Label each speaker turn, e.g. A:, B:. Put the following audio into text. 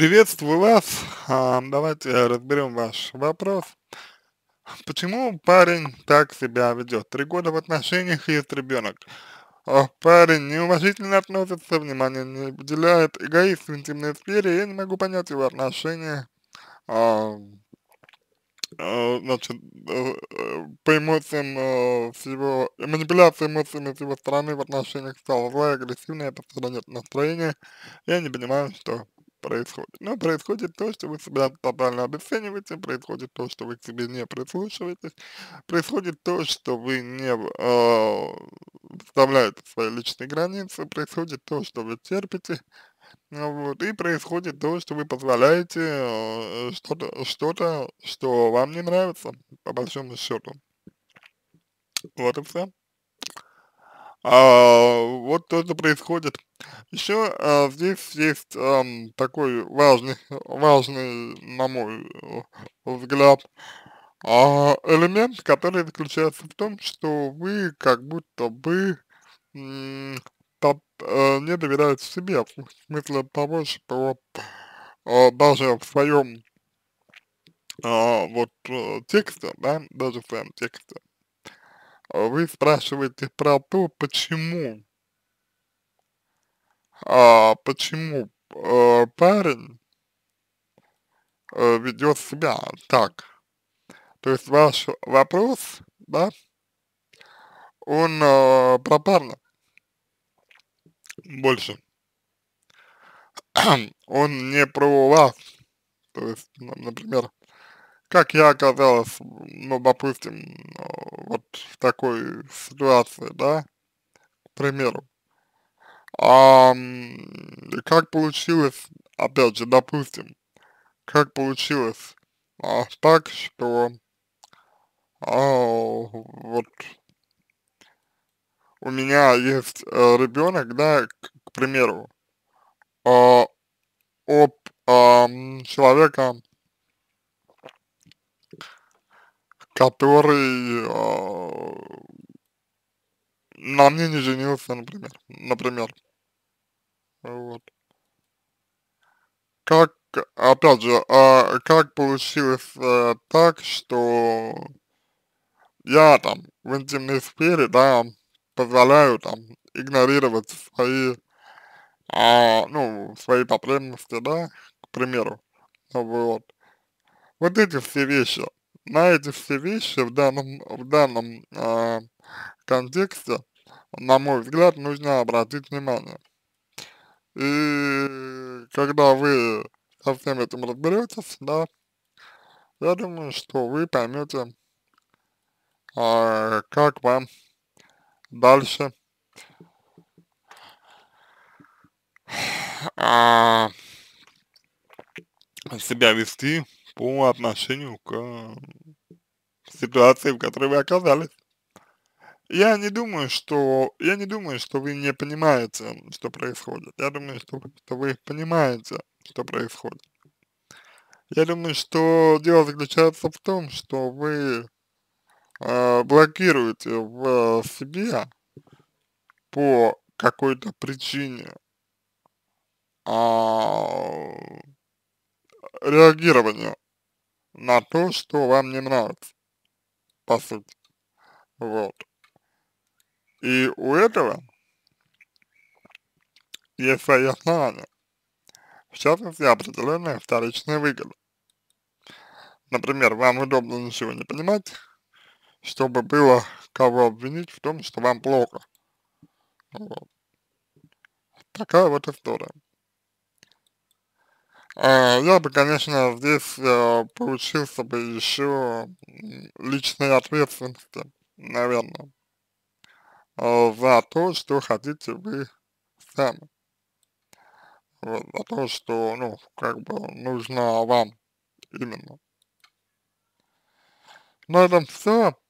A: Приветствую вас. А, давайте разберем ваш вопрос. Почему парень так себя ведет? Три года в отношениях и есть ребенок. А парень неуважительно относится, внимания не уделяет, эгоист в интимной сфере. Я не могу понять его отношения. А, значит, э, э, по эмоциям э, с его манипуляция эмоциями с его стороны в отношениях стала злая, агрессивная, постоянно нет настроения. Я не понимаю, что происходит. Но происходит то, что вы себя тотально обесцениваете, происходит то, что вы к себе не прислушиваетесь, происходит то, что вы не э, вставляете свои личные границы, происходит то, что вы терпите, вот, и происходит то, что вы позволяете э, что-то, что-то, что вам не нравится, по большому счету. Вот и все. А, вот это происходит. Еще а, здесь есть а, такой важный, важный, на мой э, взгляд, а, элемент, который заключается в том, что вы как будто бы топ, э, не доверяете себе, в смысле того, что э, даже в своем а, э, вот тексте, да, даже в своем тексте, а вы спрашиваете про то, почему, а, почему а, парень а, э, ведет себя так. То есть ваш вопрос, да, он а, про парня больше. он не про вас. То есть, ну, например, как я оказалась, ну, допустим, вот в такой ситуации, да, к примеру. А как получилось, опять же, допустим, как получилось а, так, что а, вот у меня есть э, ребенок, да, к, к примеру, э, об э, человека который э, на мне не женился, например, например. Вот. Как, опять же, а как получилось э, так, что я там в интимной сфере, да, позволяю там игнорировать свои, а, ну, свои потребности, да, к примеру, вот. Вот эти все вещи, на эти все вещи в данном, в данном э, контексте, на мой взгляд, нужно обратить внимание. И когда вы со всем этим разберетесь, да, я думаю, что вы поймете, э, как вам дальше э, себя вести по отношению к ситуации, в которой вы оказались. Я не думаю, что я не думаю, что вы не понимаете, что происходит. Я думаю, что, что вы понимаете, что происходит. Я думаю, что дело заключается в том, что вы э, блокируете в э, себе по какой-то причине а, реагирование на то, что вам не нравится, по сути. Вот. И у этого есть свои основания. В частности, определенная вторичная выгода. Например, вам удобно ничего не понимать, чтобы было кого обвинить в том, что вам плохо. Вот. Такая вот история. Э, я бы, конечно, здесь э, получился бы еще личной ответственности, наверное, э, за то, что хотите вы сами. Вот, за то, что, ну, как бы нужно вам именно. На этом все.